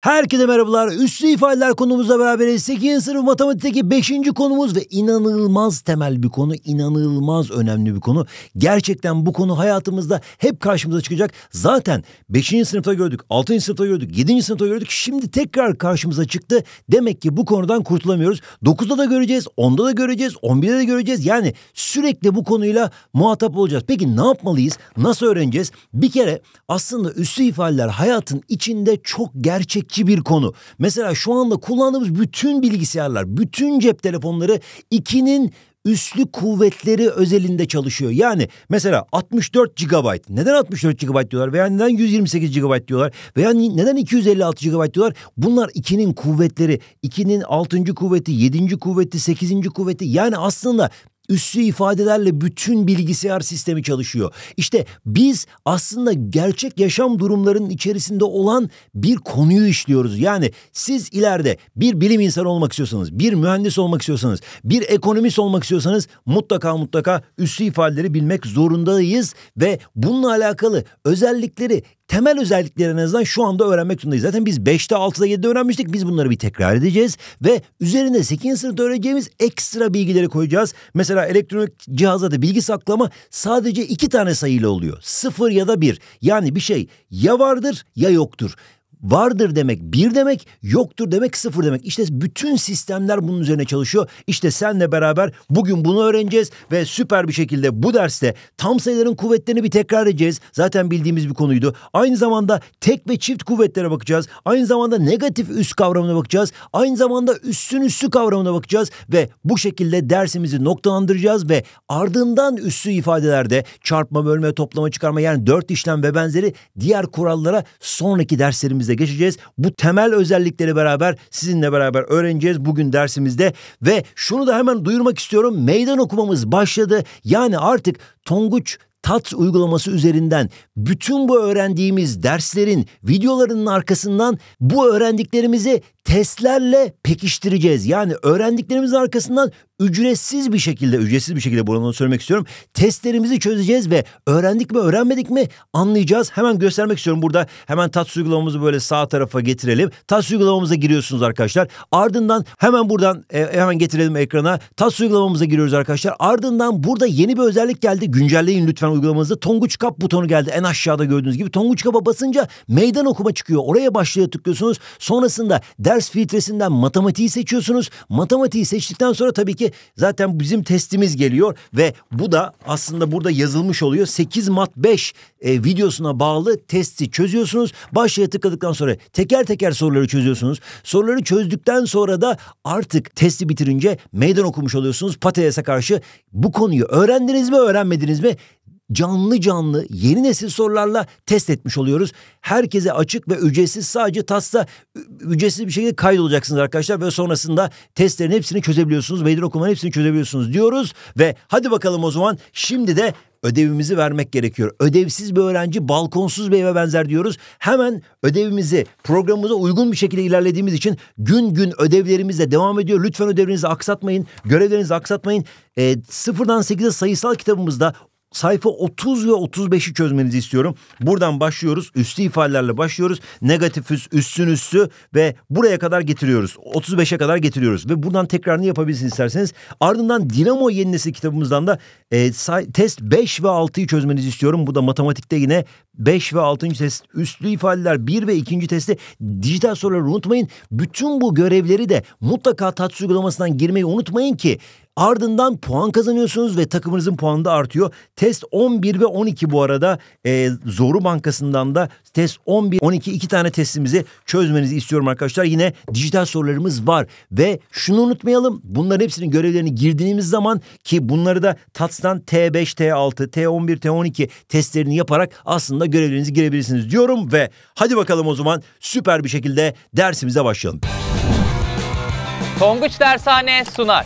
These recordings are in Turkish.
Herkese merhabalar. Üslü ifadeler konumuzla beraber 8. sınıf matematikteki 5. konumuz ve inanılmaz temel bir konu, inanılmaz önemli bir konu. Gerçekten bu konu hayatımızda hep karşımıza çıkacak. Zaten 5. sınıfta gördük, 6. sınıfta gördük, 7. sınıfta gördük. Şimdi tekrar karşımıza çıktı. Demek ki bu konudan kurtulamıyoruz. 9'da da göreceğiz, 10'da da göreceğiz, 11'de de göreceğiz. Yani sürekli bu konuyla muhatap olacağız. Peki ne yapmalıyız? Nasıl öğreneceğiz? Bir kere aslında üslü ifadeler hayatın içinde çok gerçek gerçekçi bir konu. Mesela şu anda kullandığımız bütün bilgisayarlar, bütün cep telefonları ikinin üslü kuvvetleri özelinde çalışıyor. Yani mesela 64 GB. Neden 64 GB diyorlar veya neden 128 GB diyorlar veya neden 256 GB diyorlar? Bunlar ikinin kuvvetleri. ikinin 6. kuvveti, 7. kuvveti, 8. kuvveti. Yani aslında üssü ifadelerle bütün bilgisayar sistemi çalışıyor. İşte biz aslında gerçek yaşam durumlarının içerisinde olan bir konuyu işliyoruz. Yani siz ileride bir bilim insanı olmak istiyorsanız, bir mühendis olmak istiyorsanız, bir ekonomist olmak istiyorsanız mutlaka mutlaka üssü ifadeleri bilmek zorundayız ve bununla alakalı özellikleri temel özellikleri en azından şu anda öğrenmek zorundayız. Zaten biz 5'te 6'da 7'de öğrenmiştik. Biz bunları bir tekrar edeceğiz ve üzerine 8. sınıfta öğreneceğimiz ekstra bilgileri koyacağız. Mesela elektronik cihazlarda bilgi saklama sadece iki tane sayıyla oluyor. Sıfır ya da bir. Yani bir şey ya vardır ya yoktur vardır demek bir demek, yoktur demek sıfır demek. İşte bütün sistemler bunun üzerine çalışıyor. İşte senle beraber bugün bunu öğreneceğiz ve süper bir şekilde bu derste tam sayıların kuvvetlerini bir tekrar edeceğiz. Zaten bildiğimiz bir konuydu. Aynı zamanda tek ve çift kuvvetlere bakacağız. Aynı zamanda negatif üst kavramına bakacağız. Aynı zamanda üstün üstü kavramına bakacağız ve bu şekilde dersimizi noktalandıracağız ve ardından üstü ifadelerde çarpma, bölme, toplama, çıkarma yani dört işlem ve benzeri diğer kurallara sonraki derslerimiz dersimizde geçeceğiz. Bu temel özellikleri beraber sizinle beraber öğreneceğiz bugün dersimizde. Ve şunu da hemen duyurmak istiyorum. Meydan okumamız başladı. Yani artık Tonguç TAT uygulaması üzerinden bütün bu öğrendiğimiz derslerin videolarının arkasından bu öğrendiklerimizi testlerle pekiştireceğiz. Yani öğrendiklerimizin arkasından ücretsiz bir şekilde, ücretsiz bir şekilde buradan söylemek istiyorum. Testlerimizi çözeceğiz ve öğrendik mi öğrenmedik mi anlayacağız. Hemen göstermek istiyorum burada. Hemen tat uygulamamızı böyle sağ tarafa getirelim. Tat uygulamamıza giriyorsunuz arkadaşlar. Ardından hemen buradan e, hemen getirelim ekrana. Tat uygulamamıza giriyoruz arkadaşlar. Ardından burada yeni bir özellik geldi. Güncelleyin lütfen uygulamanızı. Tonguç Kap butonu geldi. En aşağıda gördüğünüz gibi Tonguç Kap'a basınca meydan okuma çıkıyor. Oraya başlığa tıklıyorsunuz. Sonrasında ders ders filtresinden matematiği seçiyorsunuz. Matematiği seçtikten sonra tabii ki zaten bizim testimiz geliyor ve bu da aslında burada yazılmış oluyor. 8 mat 5 e, videosuna bağlı testi çözüyorsunuz. Başlığa tıkladıktan sonra teker teker soruları çözüyorsunuz. Soruları çözdükten sonra da artık testi bitirince meydan okumuş oluyorsunuz. Patates'e karşı bu konuyu öğrendiniz mi öğrenmediniz mi? canlı canlı yeni nesil sorularla test etmiş oluyoruz. Herkese açık ve ücretsiz sadece TAS'ta ücretsiz bir şekilde kaydolacaksınız arkadaşlar ve sonrasında testlerin hepsini çözebiliyorsunuz. Meydan okumanın hepsini çözebiliyorsunuz diyoruz ve hadi bakalım o zaman şimdi de ödevimizi vermek gerekiyor. Ödevsiz bir öğrenci balkonsuz bir eve benzer diyoruz. Hemen ödevimizi programımıza uygun bir şekilde ilerlediğimiz için gün gün ödevlerimizle devam ediyor. Lütfen ödevlerinizi aksatmayın, görevlerinizi aksatmayın. E, sıfırdan 8'e sayısal kitabımızda sayfa 30 ve 35'i çözmenizi istiyorum. Buradan başlıyoruz. Üstü ifadelerle başlıyoruz. Negatif üst, üstün üstü ve buraya kadar getiriyoruz. 35'e kadar getiriyoruz. Ve buradan tekrarını yapabilirsiniz isterseniz. Ardından Dinamo Yenilesi kitabımızdan da e, say, test 5 ve 6'yı çözmenizi istiyorum. Bu da matematikte yine 5 ve 6. test üstlü ifadeler 1 ve 2. testi dijital soruları unutmayın. Bütün bu görevleri de mutlaka TATS uygulamasından girmeyi unutmayın ki Ardından puan kazanıyorsunuz ve takımınızın puanı da artıyor. Test 11 ve 12 bu arada e, Zoru Bankası'ndan da test 11, 12 iki tane testimizi çözmenizi istiyorum arkadaşlar. Yine dijital sorularımız var ve şunu unutmayalım. Bunların hepsinin görevlerini girdiğimiz zaman ki bunları da TATS'tan T5, T6, T11, T12 testlerini yaparak aslında görevlerinizi girebilirsiniz diyorum ve hadi bakalım o zaman süper bir şekilde dersimize başlayalım. Tonguç Dershane sunar.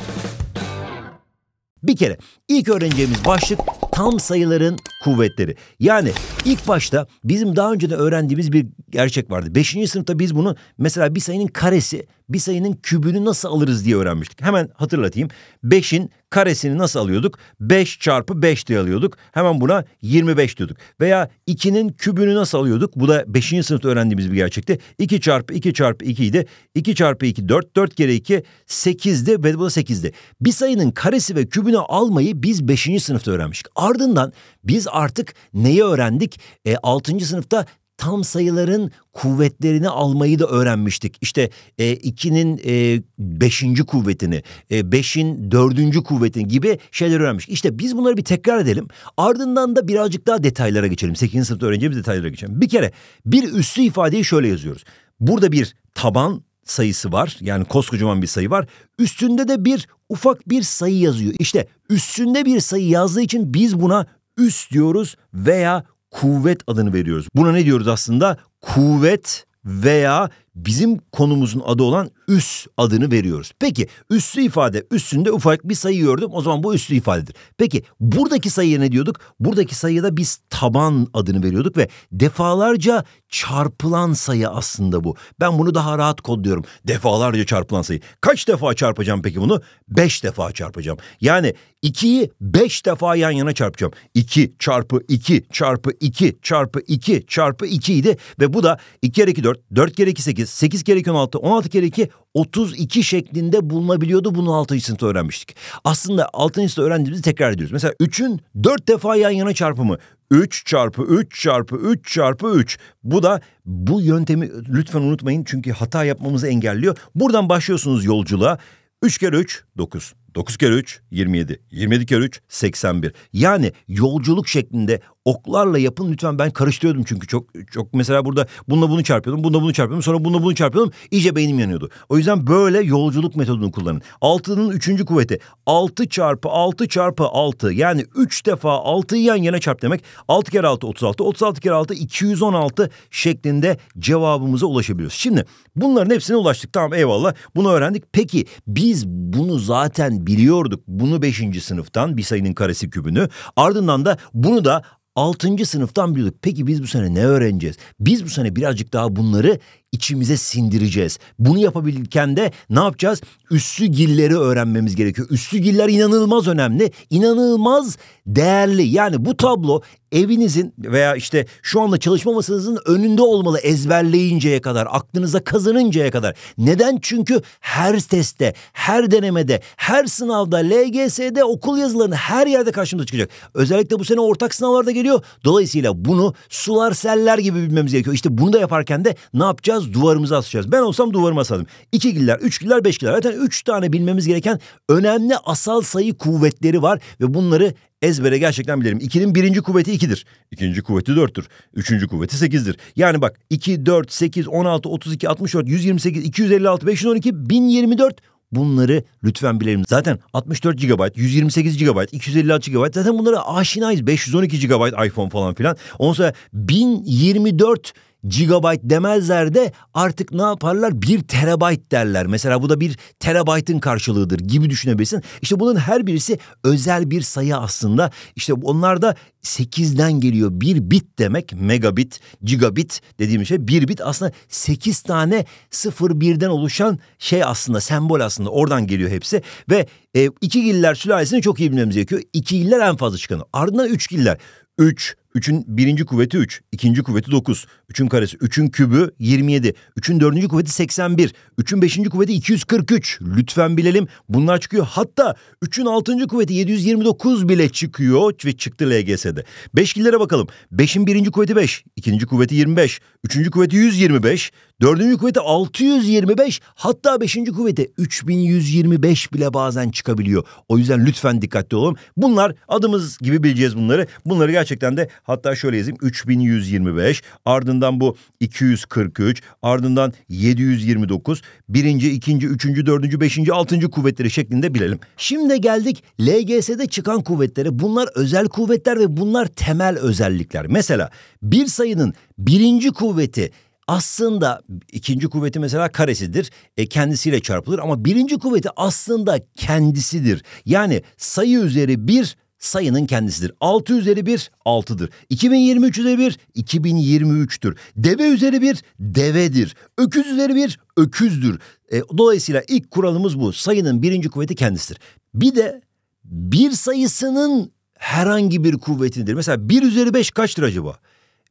Bir kere ilk öğreneceğimiz başlık tam sayıların kuvvetleri. Yani ilk başta bizim daha önce de öğrendiğimiz bir gerçek vardı. Beşinci sınıfta biz bunu mesela bir sayının karesi bir sayının kübünü nasıl alırız diye öğrenmiştik. Hemen hatırlatayım. Beşin karesini nasıl alıyorduk? Beş çarpı beş diye alıyorduk. Hemen buna yirmi beş diyorduk. Veya ikinin kübünü nasıl alıyorduk? Bu da beşinci sınıfta öğrendiğimiz bir gerçekti. İki çarpı iki çarpı ikiydi. İki çarpı iki dört. Dört kere iki sekizdi ve bu da sekizdi. Bir sayının karesi ve kübünü almayı biz beşinci sınıfta öğrenmiştik. Ardından biz artık neyi öğrendik? E, 6. sınıfta tam sayıların kuvvetlerini almayı da öğrenmiştik. İşte 2'nin e, 5. E, kuvvetini, 5'in e, 4. kuvvetini gibi şeyler öğrenmiş. İşte biz bunları bir tekrar edelim. Ardından da birazcık daha detaylara geçelim. 8. sınıfta öğreneceğimiz detaylara geçelim. Bir kere bir üssü ifadeyi şöyle yazıyoruz. Burada bir taban sayısı var. Yani koskocaman bir sayı var. Üstünde de bir ufak bir sayı yazıyor. İşte üstünde bir sayı yazdığı için biz buna üst diyoruz veya kuvvet adını veriyoruz. Buna ne diyoruz aslında? Kuvvet veya bizim konumuzun adı olan üs adını veriyoruz. Peki üslü ifade üstünde ufak bir sayı gördüm o zaman bu üslü ifadedir. Peki buradaki sayıya ne diyorduk? Buradaki sayıya da biz taban adını veriyorduk ve defalarca çarpılan sayı aslında bu. Ben bunu daha rahat kodluyorum. Defalarca çarpılan sayı. Kaç defa çarpacağım peki bunu? Beş defa çarpacağım. Yani ikiyi beş defa yan yana çarpacağım. İki çarpı iki çarpı iki çarpı iki çarpı iki idi ve bu da iki kere iki dört, dört kere iki sekiz, 8, 8 kere 2 16, 16 kere 2 32 şeklinde bulunabiliyordu. Bunu 6. sınıfta öğrenmiştik. Aslında 6. sınıfta öğrendiğimizi tekrar ediyoruz. Mesela 3'ün 4 defa yan yana çarpımı. 3 çarpı 3 çarpı 3 çarpı 3. Bu da bu yöntemi lütfen unutmayın çünkü hata yapmamızı engelliyor. Buradan başlıyorsunuz yolculuğa. 3 kere 3 9. 9 kere 3 27. 27 kere 3 81. Yani yolculuk şeklinde oklarla yapın lütfen ben karıştırıyordum çünkü çok çok mesela burada bununla bunu çarpıyordum bununla bunu çarpıyordum sonra bununla bunu çarpıyordum iyice beynim yanıyordu. O yüzden böyle yolculuk metodunu kullanın. 6'nın 3. kuvveti 6 çarpı 6 çarpı 6 yani 3 defa 6'yı yan yana çarp demek 6 kere 6 36 36 kere 6 216 şeklinde cevabımıza ulaşabiliyoruz. Şimdi bunların hepsine ulaştık tamam eyvallah bunu öğrendik. Peki biz bunu zaten biliyorduk bunu 5. sınıftan bir sayının karesi kübünü. Ardından da bunu da 6. sınıftan biliyorduk. Peki biz bu sene ne öğreneceğiz? Biz bu sene birazcık daha bunları içimize sindireceğiz. Bunu yapabilirken de ne yapacağız? Üstü gilleri öğrenmemiz gerekiyor. Üstü giller inanılmaz önemli, inanılmaz değerli. Yani bu tablo evinizin veya işte şu anda çalışma masanızın önünde olmalı ezberleyinceye kadar, aklınıza kazanıncaya kadar. Neden? Çünkü her testte, her denemede, her sınavda, LGS'de, okul yazılarının her yerde karşımıza çıkacak. Özellikle bu sene ortak sınavlarda geliyor. Dolayısıyla bunu sular seller gibi bilmemiz gerekiyor. İşte bunu da yaparken de ne yapacağız? yapacağız? Duvarımıza asacağız. Ben olsam duvarıma asardım. İki giller, üç giller, beş giller. Zaten üç tane bilmemiz gereken önemli asal sayı kuvvetleri var ve bunları ezbere gerçekten bilirim. İki'nin birinci kuvveti 2'dir. İkinci kuvveti dörttür, Üçüncü kuvveti sekizdir. Yani bak iki, iki, iki dört, dört, sekiz, sekiz, on altı, otuz altmış yüz yirmi yüz elli altı, beş yüz on iki, bin yirmi dört. Bunları lütfen bilelim. Zaten 64 GB, 128 GB, 256 GB zaten bunlara aşinayız. 512 GB iPhone falan filan. Ondan sonra 1024 gigabyte demezler de artık ne yaparlar? Bir terabyte derler. Mesela bu da bir terabaytın karşılığıdır gibi düşünebilirsin. İşte bunun her birisi özel bir sayı aslında. İşte onlar da 8'den geliyor. Bir bit demek megabit, gigabit dediğim şey. Bir bit aslında 8 tane 0-1'den oluşan şey aslında sembol aslında oradan geliyor hepsi. Ve e, iki giller sülalesini çok iyi bilmemiz gerekiyor. İki giller en fazla çıkanı. Ardından üç giller. 3, 3'ün birinci kuvveti 3, ikinci kuvveti 9, 3'ün karesi, 3'ün kübü 27, 3'ün dördüncü kuvveti 81, 3'ün beşinci kuvveti 243. Lütfen bilelim bunlar çıkıyor. Hatta 3'ün altıncı kuvveti 729 bile çıkıyor ve çıktı LGS'de. Beşkillere bakalım. 5'in birinci kuvveti 5, ikinci kuvveti 25, üçüncü kuvveti 125, dördüncü kuvveti 625, hatta beşinci kuvveti 3125 bile bazen çıkabiliyor. O yüzden lütfen dikkatli olun. Bunlar adımız gibi bileceğiz bunları. Bunları gerçekten de Hatta şöyle yazayım 3125 ardından bu 243 ardından 729 birinci, ikinci, üçüncü, dördüncü, beşinci, altıncı kuvvetleri şeklinde bilelim. Şimdi geldik LGS'de çıkan kuvvetlere. Bunlar özel kuvvetler ve bunlar temel özellikler. Mesela bir sayının birinci kuvveti aslında ikinci kuvveti mesela karesidir. E, kendisiyle çarpılır ama birinci kuvveti aslında kendisidir. Yani sayı üzeri bir sayının kendisidir. 6 üzeri 1 6'dır. 2023 üzeri 1 2023'tür. Deve üzeri 1 devedir. Öküz üzeri 1 öküzdür. E, dolayısıyla ilk kuralımız bu. Sayının birinci kuvveti kendisidir. Bir de bir sayısının herhangi bir kuvvetindir. Mesela 1 üzeri 5 kaçtır acaba?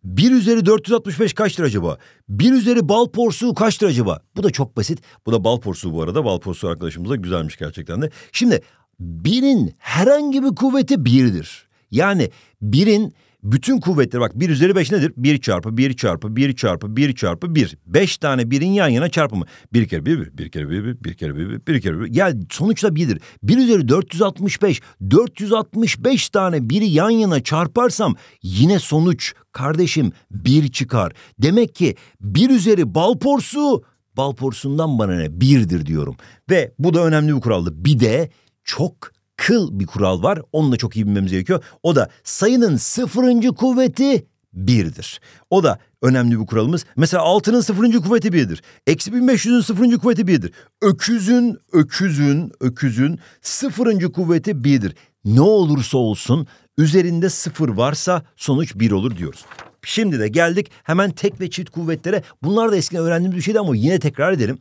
1 üzeri 465 kaçtır acaba? 1 üzeri bal porsuğu kaçtır acaba? Bu da çok basit. Bu da bal porsuğu bu arada. Bal porsuğu arkadaşımıza güzelmiş gerçekten de. Şimdi birin herhangi bir kuvveti birdir. Yani birin bütün kuvvetleri bak bir üzeri beş nedir? Bir çarpı bir çarpı bir çarpı bir çarpı bir. Beş tane birin yan yana çarpımı. Bir kere bir bir, bir kere bir bir, bir kere bir bir, bir kere bir Yani sonuçta birdir. Bir üzeri 465. 465 tane biri yan yana çarparsam yine sonuç kardeşim bir çıkar. Demek ki bir üzeri bal porsu bal porsundan bana ne birdir diyorum. Ve bu da önemli bir kuraldı. Bir de çok kıl bir kural var. Onu da çok iyi bilmemiz gerekiyor. O da sayının sıfırıncı kuvveti birdir. O da önemli bir kuralımız. Mesela altının sıfırıncı kuvveti birdir. Eksi 1500'ün sıfırıncı kuvveti birdir. Öküzün, öküzün, öküzün sıfırıncı kuvveti birdir. Ne olursa olsun üzerinde sıfır varsa sonuç bir olur diyoruz. Şimdi de geldik hemen tek ve çift kuvvetlere. Bunlar da eskiden öğrendiğimiz bir şeydi ama yine tekrar edelim.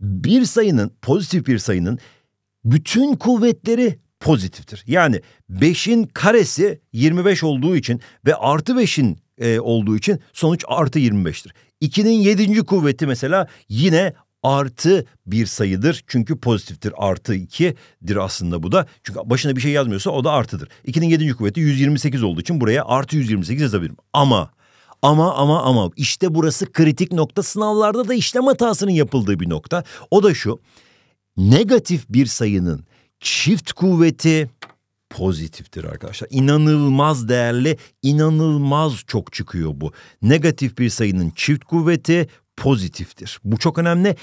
Bir sayının, pozitif bir sayının bütün kuvvetleri pozitiftir. Yani 5'in karesi 25 olduğu için ve artı 5'in e, olduğu için sonuç artı 25'tir. 2'nin 7. kuvveti mesela yine artı bir sayıdır. Çünkü pozitiftir. Artı 2'dir aslında bu da. Çünkü başına bir şey yazmıyorsa o da artıdır. 2'nin 7. kuvveti 128 olduğu için buraya artı 128 yazabilirim. Ama ama ama ama işte burası kritik nokta. Sınavlarda da işlem hatasının yapıldığı bir nokta. O da şu negatif bir sayının çift kuvveti pozitiftir arkadaşlar. İnanılmaz değerli, inanılmaz çok çıkıyor bu. Negatif bir sayının çift kuvveti pozitiftir. Bu çok önemli.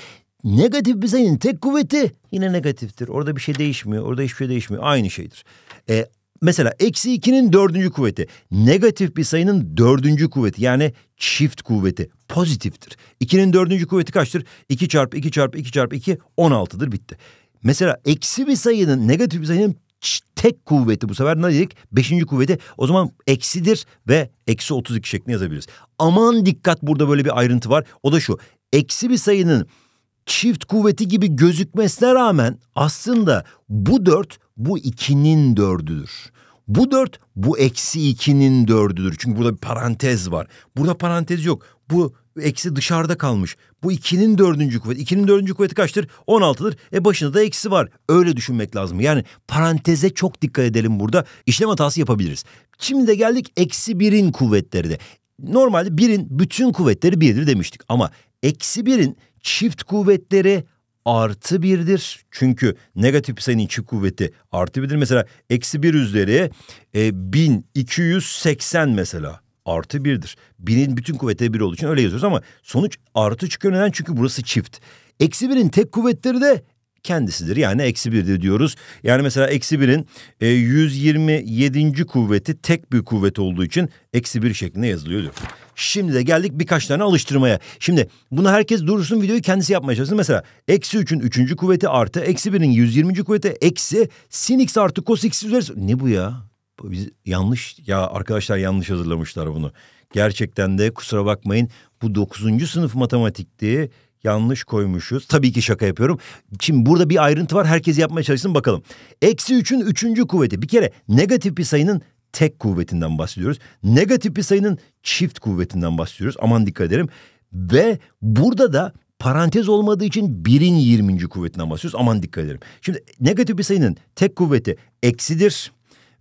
Negatif bir sayının tek kuvveti yine negatiftir. Orada bir şey değişmiyor. Orada hiçbir şey değişmiyor. Aynı şeydir. E, Mesela eksi 2'nin dördüncü kuvveti negatif bir sayının dördüncü kuvveti yani çift kuvveti pozitiftir. 2'nin dördüncü kuvveti kaçtır? 2 çarpı 2 çarpı 2 çarpı 2 16'dır bitti. Mesela eksi bir sayının negatif bir sayının tek kuvveti bu sefer ne dedik? Beşinci kuvveti o zaman eksidir ve eksi 32 şeklinde yazabiliriz. Aman dikkat burada böyle bir ayrıntı var. O da şu. Eksi bir sayının çift kuvveti gibi gözükmesine rağmen aslında bu dört bu ikinin dördüdür. Bu dört bu eksi ikinin dördüdür. Çünkü burada bir parantez var. Burada parantez yok. Bu eksi dışarıda kalmış. Bu ikinin dördüncü kuvvet. İkinin dördüncü kuvveti kaçtır? 16'dır. E başında da eksi var. Öyle düşünmek lazım. Yani paranteze çok dikkat edelim burada. İşlem hatası yapabiliriz. Şimdi de geldik eksi birin kuvvetleri de. Normalde birin bütün kuvvetleri birdir demiştik. Ama eksi birin çift kuvvetleri artı birdir. Çünkü negatif sayının çift kuvveti artı birdir. Mesela eksi bir üzeri e, 1280 mesela artı birdir. Binin bütün kuvveti bir olduğu için öyle yazıyoruz ama sonuç artı çıkıyor neden? Çünkü burası çift. Eksi birin tek kuvvetleri de kendisidir. Yani eksi birdir diyoruz. Yani mesela eksi birin e, 127. kuvveti tek bir kuvvet olduğu için eksi bir şeklinde yazılıyor Şimdi de geldik birkaç tane alıştırmaya. Şimdi bunu herkes durursun videoyu kendisi yapmaya çalışsın. Mesela eksi 3'ün 3. kuvveti artı eksi 1'in 120. kuvveti eksi sin x artı cos x üzeri. Ne bu ya? Biz yanlış ya arkadaşlar yanlış hazırlamışlar bunu. Gerçekten de kusura bakmayın bu 9. sınıf matematikti yanlış koymuşuz. Tabii ki şaka yapıyorum. Şimdi burada bir ayrıntı var. Herkes yapmaya çalışsın bakalım. Eksi üçün üçüncü kuvveti. Bir kere negatif bir sayının tek kuvvetinden bahsediyoruz. Negatif bir sayının çift kuvvetinden bahsediyoruz. Aman dikkat edelim. Ve burada da parantez olmadığı için birin yirminci kuvvetinden bahsediyoruz. Aman dikkat edelim. Şimdi negatif bir sayının tek kuvveti eksidir.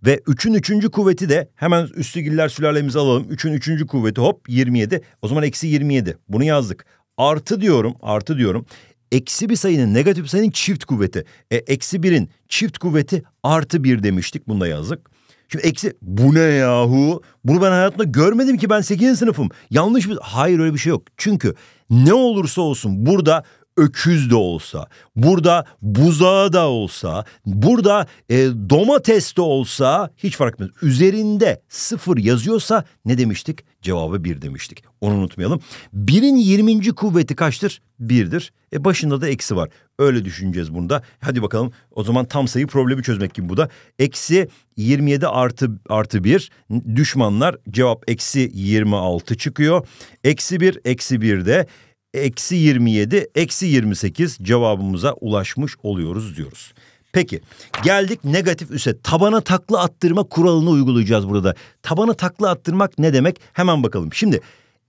Ve üçün üçüncü kuvveti de hemen üstü giller sülalemizi alalım. Üçün üçüncü kuvveti hop 27. O zaman eksi 27. Bunu yazdık artı diyorum artı diyorum eksi bir sayının negatif sayının çift kuvveti. E, eksi birin çift kuvveti artı bir demiştik bunda yazık. Şimdi eksi bu ne yahu? Bunu ben hayatımda görmedim ki ben 8. sınıfım. Yanlış bir... Hayır öyle bir şey yok. Çünkü ne olursa olsun burada öküz de olsa, burada buzağı da olsa, burada e, domates de olsa hiç fark etmez. Üzerinde sıfır yazıyorsa ne demiştik? Cevabı bir demiştik. Onu unutmayalım. Birin yirminci kuvveti kaçtır? Birdir. E başında da eksi var. Öyle düşüneceğiz bunu Hadi bakalım o zaman tam sayı problemi çözmek gibi bu da. Eksi 27 artı, artı 1 düşmanlar cevap eksi 26 çıkıyor. Eksi 1 eksi 1 de eksi 27, eksi 28 cevabımıza ulaşmış oluyoruz diyoruz. Peki geldik negatif üse tabana takla attırma kuralını uygulayacağız burada. Tabana takla attırmak ne demek hemen bakalım. Şimdi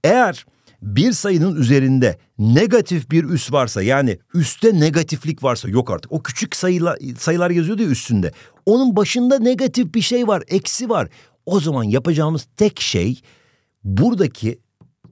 eğer bir sayının üzerinde negatif bir üs varsa yani üste negatiflik varsa yok artık. O küçük sayılar, sayılar yazıyordu ya üstünde. Onun başında negatif bir şey var eksi var. O zaman yapacağımız tek şey buradaki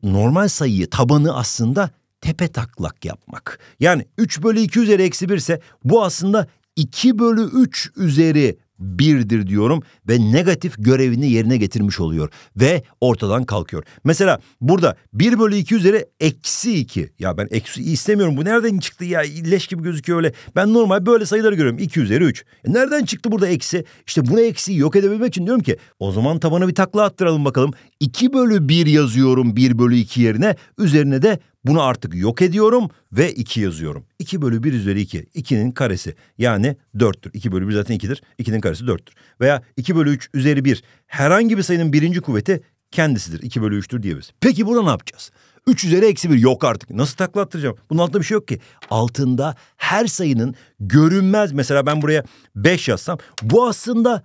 normal sayıyı tabanı aslında tepe taklak yapmak. Yani 3 bölü 2 üzeri eksi 1 ise bu aslında 2 bölü 3 üzeri birdir diyorum ve negatif görevini yerine getirmiş oluyor ve ortadan kalkıyor. Mesela burada 1 bölü 2 üzeri eksi 2 ya ben eksi istemiyorum bu nereden çıktı ya leş gibi gözüküyor öyle ben normal böyle sayıları görüyorum 2 üzeri 3 e nereden çıktı burada eksi işte buna eksi yok edebilmek için diyorum ki o zaman tabana bir takla attıralım bakalım 2 bölü 1 yazıyorum 1 bölü 2 yerine üzerine de bunu artık yok ediyorum ve 2 yazıyorum. 2 bölü 1 üzeri 2. 2'nin karesi yani 4'tür. 2 bölü 1 zaten 2'dir. 2'nin karesi 4'tür. Veya 2 bölü 3 üzeri 1. Herhangi bir sayının birinci kuvveti kendisidir. 2 bölü 3'tür diyebiliriz. Peki burada ne yapacağız? 3 üzeri eksi 1 yok artık. Nasıl takla attıracağım? Bunun altında bir şey yok ki. Altında her sayının görünmez. Mesela ben buraya 5 yazsam bu aslında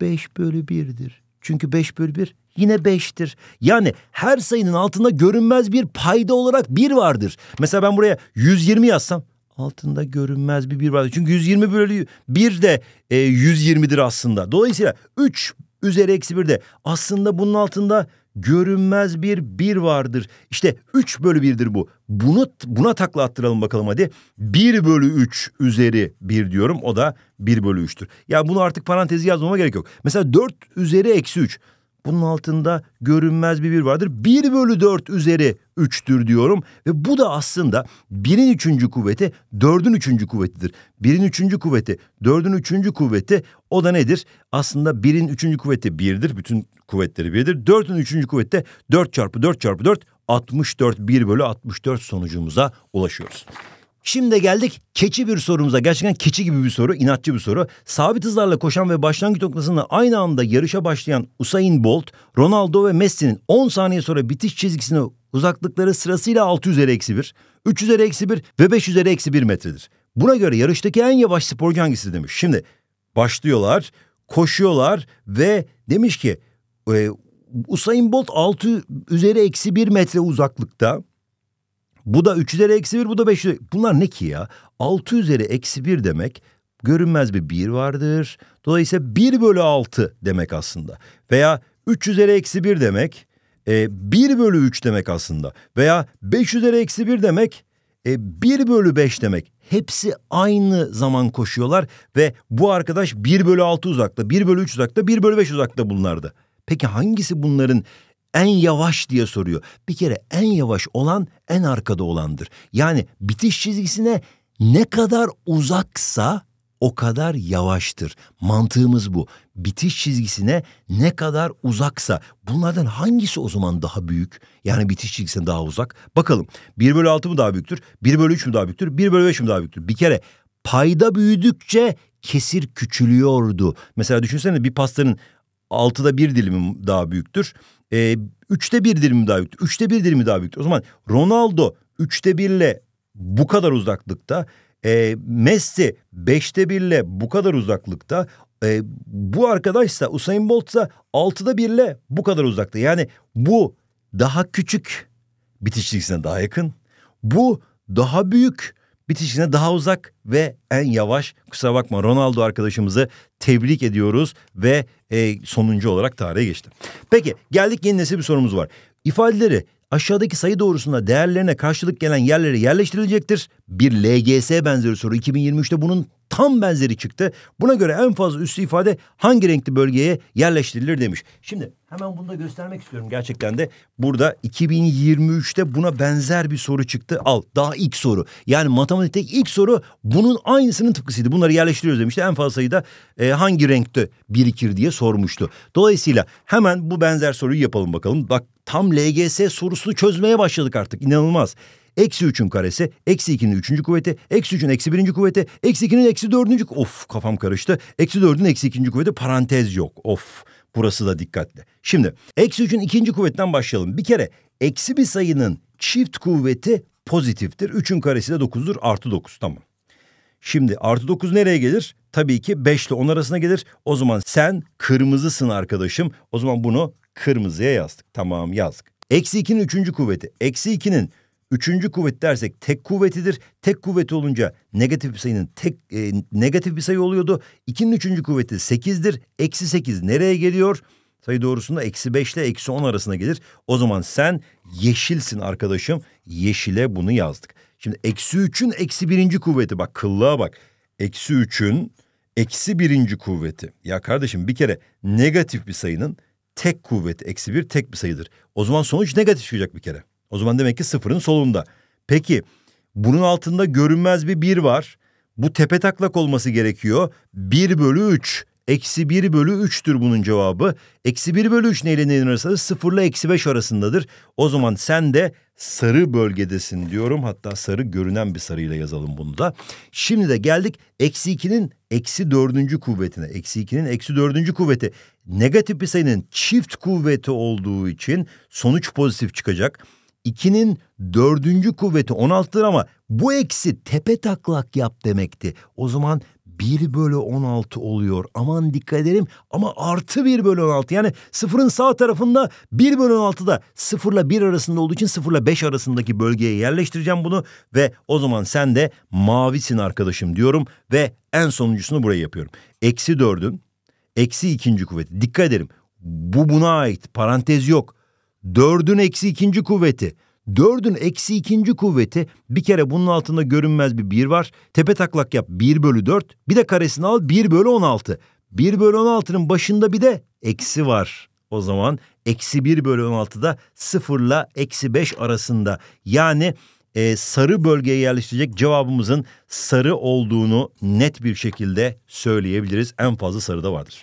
5 bölü 1'dir. Çünkü 5 bölü 1 yine beştir. Yani her sayının altında görünmez bir payda olarak bir vardır. Mesela ben buraya 120 yazsam altında görünmez bir bir vardır. Çünkü 120 bölü 1 de e, 120'dir aslında. Dolayısıyla 3 üzeri eksi 1 de aslında bunun altında görünmez bir bir vardır. İşte 3 bölü 1'dir bu. Bunu buna takla attıralım bakalım hadi. 1 bölü 3 üzeri 1 diyorum. O da 1 bölü 3'tür. Ya bunu artık parantezi yazmama gerek yok. Mesela 4 üzeri eksi 3. Bunun altında görünmez bir bir vardır. 1 bölü 4 üzeri 3'tür diyorum. Ve bu da aslında 1'in 3. kuvveti 4'ün 3. kuvvetidir. 1'in 3. kuvveti 4'ün 3. kuvveti o da nedir? Aslında 1'in 3. kuvveti 1'dir. Bütün kuvvetleri 1'dir. 4'ün 3. kuvveti de 4 çarpı 4 çarpı 4 64 1 bölü 64 sonucumuza ulaşıyoruz. Şimdi geldik keçi bir sorumuza. Gerçekten keçi gibi bir soru, inatçı bir soru. Sabit hızlarla koşan ve başlangıç noktasında aynı anda yarışa başlayan Usain Bolt, Ronaldo ve Messi'nin 10 saniye sonra bitiş çizgisine uzaklıkları sırasıyla 6 üzeri eksi 1, 3 üzeri eksi 1 ve 5 üzeri eksi 1 metredir. Buna göre yarıştaki en yavaş sporcu hangisi demiş. Şimdi başlıyorlar, koşuyorlar ve demiş ki e, Usain Bolt 6 üzeri eksi 1 metre uzaklıkta bu da 3 üzeri eksi 1 bu da 5 üzeri. Bunlar ne ki ya? 6 üzeri eksi 1 demek görünmez bir 1 vardır. Dolayısıyla 1 bölü 6 demek aslında. Veya 3 üzeri eksi 1 demek e, 1 bölü 3 demek aslında. Veya 5 üzeri eksi 1 demek e, 1 bölü 5 demek. Hepsi aynı zaman koşuyorlar ve bu arkadaş 1 bölü 6 uzakta, 1 bölü 3 uzakta, 1 bölü 5 uzakta bunlardı. Peki hangisi bunların en yavaş diye soruyor. Bir kere en yavaş olan en arkada olandır. Yani bitiş çizgisine ne kadar uzaksa o kadar yavaştır. Mantığımız bu. Bitiş çizgisine ne kadar uzaksa bunlardan hangisi o zaman daha büyük? Yani bitiş çizgisine daha uzak. Bakalım 1 bölü 6 mı daha büyüktür? 1 bölü 3 mü daha büyüktür? 1 bölü 5 mi daha büyüktür? Bir kere payda büyüdükçe kesir küçülüyordu. Mesela düşünsene bir pastanın 6'da 1 dilimi daha büyüktür e, üçte birdir mi daha büyüktü. Üçte birdir mi daha büyüktü. O zaman Ronaldo üçte birle bu kadar uzaklıkta. E, Messi beşte birle bu kadar uzaklıkta. E, bu arkadaşsa Usain Bolt'sa altıda birle bu kadar uzakta. Yani bu daha küçük bitişliksine daha yakın. Bu daha büyük bitişine daha uzak ve en yavaş kusura bakma Ronaldo arkadaşımızı tebrik ediyoruz ve e, sonuncu olarak tarihe geçti. Peki geldik yeni nesil bir sorumuz var. İfadeleri aşağıdaki sayı doğrusunda değerlerine karşılık gelen yerlere yerleştirilecektir. Bir LGS benzeri soru 2023'te bunun tam benzeri çıktı. Buna göre en fazla üslü ifade hangi renkli bölgeye yerleştirilir demiş. Şimdi hemen bunu da göstermek istiyorum gerçekten de. Burada 2023'te buna benzer bir soru çıktı. Al daha ilk soru. Yani matematikte ilk soru bunun aynısının tıpkısıydı. Bunları yerleştiriyoruz demişti. En fazla sayıda e, hangi renkte birikir diye sormuştu. Dolayısıyla hemen bu benzer soruyu yapalım bakalım. Bak tam LGS sorusunu çözmeye başladık artık. İnanılmaz. Eksi 3'ün karesi, eksi 2'nin 3. kuvveti, eksi 3'ün eksi 1. kuvveti, eksi 2'nin eksi 4. Of kafam karıştı. Eksi 4'ün eksi 2. kuvveti parantez yok. Of burası da dikkatli. Şimdi eksi 3'ün 2. kuvvetinden başlayalım. Bir kere eksi bir sayının çift kuvveti pozitiftir. 3'ün karesi de 9'dur artı 9 tamam. Şimdi artı 9 nereye gelir? Tabii ki 5 ile 10 arasına gelir. O zaman sen kırmızısın arkadaşım. O zaman bunu kırmızıya yazdık. Tamam yazdık. Eksi 2'nin üçüncü kuvveti. Eksi 2'nin Üçüncü kuvvet dersek tek kuvvetidir. Tek kuvveti olunca negatif bir sayının tek e, negatif bir sayı oluyordu. İkinin üçüncü kuvveti sekizdir. Eksi sekiz nereye geliyor? Sayı doğrusunda eksi beş ile eksi on arasına gelir. O zaman sen yeşilsin arkadaşım. Yeşile bunu yazdık. Şimdi eksi üçün eksi birinci kuvveti. Bak kıllığa bak. Eksi üçün eksi birinci kuvveti. Ya kardeşim bir kere negatif bir sayının tek kuvveti eksi bir tek bir sayıdır. O zaman sonuç negatif çıkacak bir kere. O zaman demek ki sıfırın solunda. Peki bunun altında görünmez bir bir var. Bu tepe taklak olması gerekiyor. Bir bölü üç. Eksi bir bölü üçtür bunun cevabı. Eksi bir bölü üç neyle neyin arasındadır? Sıfırla eksi beş arasındadır. O zaman sen de sarı bölgedesin diyorum. Hatta sarı görünen bir sarıyla yazalım bunu da. Şimdi de geldik eksi ikinin eksi dördüncü kuvvetine. Eksi ikinin eksi dördüncü kuvveti negatif bir sayının çift kuvveti olduğu için sonuç pozitif çıkacak. 2'nin dördüncü kuvveti 16'dır ama bu eksi tepe taklak yap demekti. O zaman 1 bölü 16 oluyor. Aman dikkat edelim ama artı 1 bölü 16. Yani sıfırın sağ tarafında 1 bölü da sıfırla 1 arasında olduğu için sıfırla 5 arasındaki bölgeye yerleştireceğim bunu. Ve o zaman sen de mavisin arkadaşım diyorum ve en sonuncusunu buraya yapıyorum. Eksi 4'ün eksi ikinci kuvveti. Dikkat ederim bu buna ait parantez yok. 4'ün eksi ikinci kuvveti. 4'ün eksi ikinci kuvveti bir kere bunun altında görünmez bir 1 var. Tepe taklak yap 1 bölü 4. Bir de karesini al 1 bölü 16. 1 bölü 16'nın başında bir de eksi var. O zaman eksi 1 bölü 16'da 0 ile eksi 5 arasında. Yani e, sarı bölgeye yerleştirecek cevabımızın sarı olduğunu net bir şekilde söyleyebiliriz. En fazla sarıda vardır.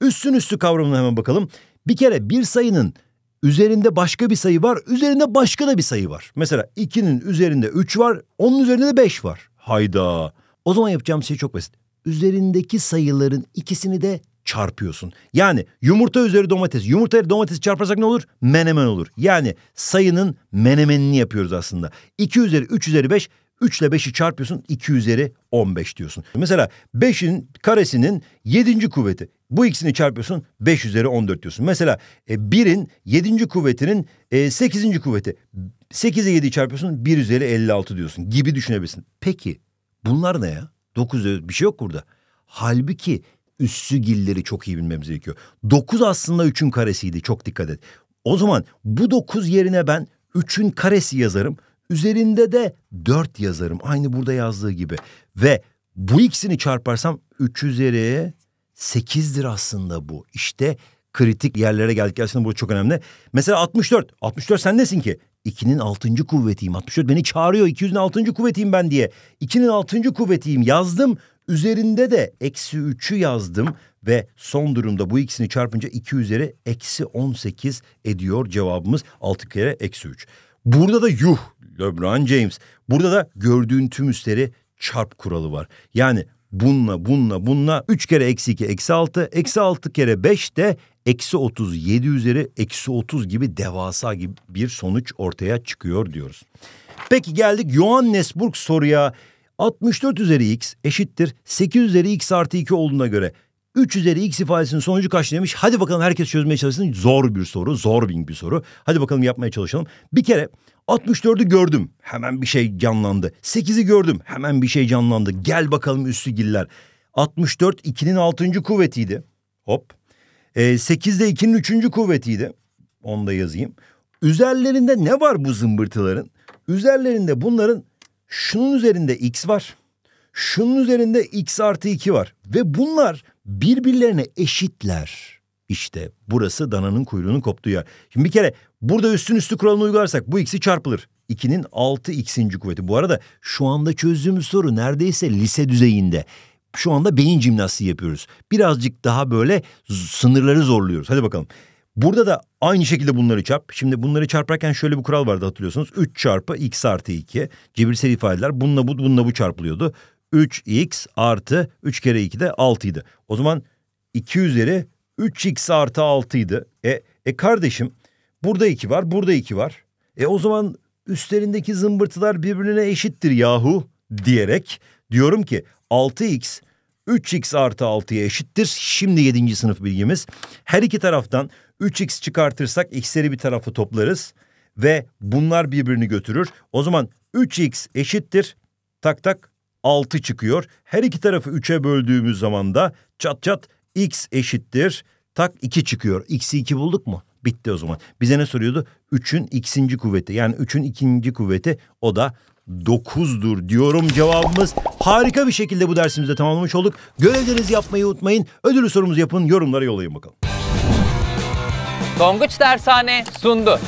Üstün üstü kavramına hemen bakalım. Bir kere bir sayının Üzerinde başka bir sayı var. Üzerinde başka da bir sayı var. Mesela 2'nin üzerinde 3 var. Onun üzerinde de 5 var. Hayda. O zaman yapacağım şey çok basit. Üzerindeki sayıların ikisini de çarpıyorsun. Yani yumurta üzeri domates, yumurta üzeri domates çarparsak ne olur? Menemen olur. Yani sayının menemenini yapıyoruz aslında. 2 üzeri 3 üzeri 5 3 ile 5'i çarpıyorsun 2 üzeri 15 diyorsun. Mesela 5'in karesinin 7. kuvveti. Bu ikisini çarpıyorsun 5 üzeri 14 diyorsun. Mesela 1'in e, 7. kuvvetinin 8. E, kuvveti. 8'e 7'yi çarpıyorsun 1 üzeri 56 diyorsun gibi düşünebilirsin. Peki bunlar ne ya? 9 e, bir şey yok burada. Halbuki üssü gilleri çok iyi bilmemiz gerekiyor. 9 aslında 3'ün karesiydi çok dikkat et. O zaman bu 9 yerine ben 3'ün karesi yazarım. Üzerinde de dört yazarım. Aynı burada yazdığı gibi. Ve bu ikisini çarparsam üç üzeri sekizdir aslında bu. İşte kritik yerlere geldik. Aslında bu çok önemli. Mesela 64. 64 sen nesin ki? 2'nin 6. kuvvetiyim. 64 beni çağırıyor. 200'ün 6. kuvvetiyim ben diye. 2'nin 6. kuvvetiyim yazdım. Üzerinde de eksi 3'ü yazdım ve son durumda bu ikisini çarpınca 2 üzeri eksi 18 ediyor cevabımız 6 kere eksi 3. Burada da yuh LeBron James. Burada da gördüğün tüm üstleri çarp kuralı var. Yani bununla bununla bununla 3 kere eksi 2 eksi 6 eksi 6 kere 5 de eksi 37 üzeri eksi 30 gibi devasa gibi bir sonuç ortaya çıkıyor diyoruz. Peki geldik Johannesburg soruya. 64 üzeri x eşittir 8 üzeri x artı 2 olduğuna göre 3 üzeri x ifadesinin sonucu kaç demiş? Hadi bakalım herkes çözmeye çalışsın. Zor bir soru, zor bir soru. Hadi bakalım yapmaya çalışalım. Bir kere 64'ü gördüm. Hemen bir şey canlandı. 8'i gördüm. Hemen bir şey canlandı. Gel bakalım üstügiller. 64 2'nin 6. kuvvetiydi. Hop. E, 8 de 2'nin 3. kuvvetiydi. Onu da yazayım. Üzerlerinde ne var bu zımbırtıların? Üzerlerinde bunların şunun üzerinde x var. Şunun üzerinde x artı 2 var. Ve bunlar birbirlerine eşitler. İşte burası dananın kuyruğunun koptuğu yer. Şimdi bir kere burada üstün üstü kuralını uygularsak bu x'i çarpılır. 2'nin 6 x'inci kuvveti. Bu arada şu anda çözdüğümüz soru neredeyse lise düzeyinde. Şu anda beyin jimnastiği yapıyoruz. Birazcık daha böyle sınırları zorluyoruz. Hadi bakalım. Burada da aynı şekilde bunları çarp. Şimdi bunları çarparken şöyle bir kural vardı hatırlıyorsunuz. 3 çarpı x artı 2. Cebirsel ifadeler bununla bu bununla bu çarpılıyordu. 3x artı 3 kere 2 de 6 idi. O zaman 2 üzeri 3x artı 6 idi. E, e kardeşim burada 2 var burada 2 var. E o zaman üstlerindeki zımbırtılar birbirine eşittir yahu diyerek diyorum ki 6x 3x artı 6'ya eşittir. Şimdi 7. sınıf bilgimiz. Her iki taraftan 3x çıkartırsak x'leri bir tarafı toplarız ve bunlar birbirini götürür. O zaman 3x eşittir tak tak 6 çıkıyor. Her iki tarafı 3'e böldüğümüz zaman da çat çat x eşittir tak 2 çıkıyor. X'i 2 bulduk mu? Bitti o zaman. Bize ne soruyordu? 3'ün x'inci kuvveti yani 3'ün ikinci kuvveti o da 9'dur diyorum cevabımız. Harika bir şekilde bu dersimizde tamamlamış olduk. Görevlerinizi yapmayı unutmayın. Ödülü sorumuzu yapın yorumlara yollayın bakalım. Tonguç Dershane sundu.